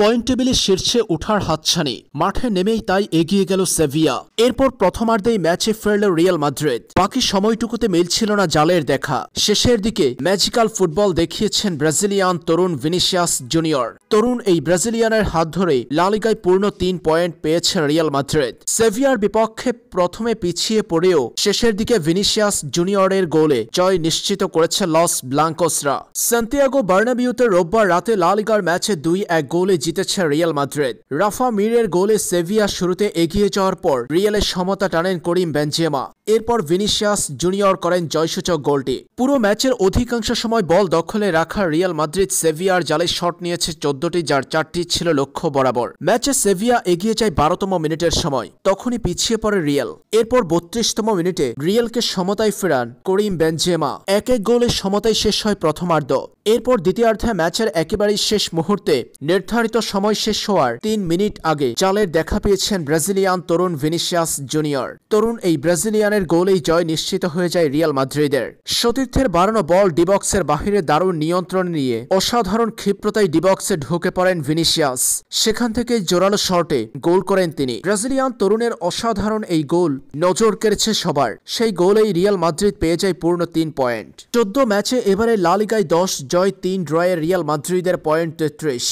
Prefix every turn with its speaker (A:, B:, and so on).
A: point টেবিলে শীর্ষে ওঠার হাতছানি মাঠে নেমেই তাই এগিয়ে গেল সেভিয়া এরপর প্রথমার্ধেই ম্যাচে ফেরল রিয়াল মাদ্রিদ বাকি সময়টুকুতে মিলছিল না জালের দেখা শেষের দিকে ম্যাজিক্যাল ফুটবল দেখিয়েছেন ব্রাজিলিয়ান তরুণ ভিনিসিয়াস জুনিয়র তরুণ এই ব্রাজিলিয়ানের হাত ধরে লালিগায় পূর্ণ তিন পয়েন্ট পেয়েছে রিয়াল মাদ্রিদ সেভিয়ার বিপক্ষে প্রথমে পিছিয়ে পড়েও শেষের দিকে ভিনিসিয়াস জুনিয়রের গোলে জয় নিশ্চিত করেছে লস ব্লাঙ্কোসরা সান্তিয়াগো বার্নাবিউতে রোববার রাতে লালিগার ম্যাচে দুই এক গোলে জিতেছে রিয়াল মাদ্রিদ রাফা মিরের গোলে সেভিয়া শুরুতে এগিয়ে যাওয়ার পর রিয়ালের সমতা টানেন করিম বেঞ্জেমা এরপর ভিনিসিয়াস জুনিয়র করেন জয়সূচক গোলটি পুরো ম্যাচের অধিকাংশ সময় বল দখলে রাখা রিয়াল মাদ্রিদ সেভিয়ার জালে শট নিয়েছে চোদ্দটি যার চারটি ছিল লক্ষ্য বরাবর ম্যাচে সেভিয়া এগিয়ে যায় বারোতম মিনিটের সময় তখনই পিছিয়ে পড়ে রিয়াল এরপর বত্রিশতম মিনিটে রিয়ালকে সমতায় ফেরান করিম বেঞ্জেমা এক এক গোলে সমতায় শেষ হয় প্রথমার্ধ এরপর দ্বিতীয়ার্ধে ম্যাচের একেবারেই শেষ মুহূর্তে নির্ধারিত সময় শেষ হওয়ার তিন মিনিট আগে চালের দেখা পেয়েছেন ব্রাজিলিয়ান তরুণ ভিনিসিয়াস জুনিয়র তরুণ এই ব্রাজিলিয়ানের গোলেই জয় নিশ্চিত হয়ে যায় রিয়াল মাদ্রিদের সতীর্থের বাড়ানো বল ডিবক্সের বাহিরে দারুণ নিয়ন্ত্রণ নিয়ে অসাধারণ ক্ষিপ্রতায় ডিবক্সে ঢুকে পড়েন ভিনিসিয়াস সেখান থেকে জোরালো শর্টে গোল করেন তিনি ব্রাজিলিয়ান তরুণের অসাধারণ এই গোল নজর কেড়েছে সবার সেই গোলেই রিয়াল মাদ্রিদ পেয়ে যায় পূর্ণ তিন পয়েন্ট চোদ্দ ম্যাচে এবারে লালিগায় দশ জয় তিন ড্রয়ে রিয়াল মাদ্রিদের পয়েন্ট তেত্রিশ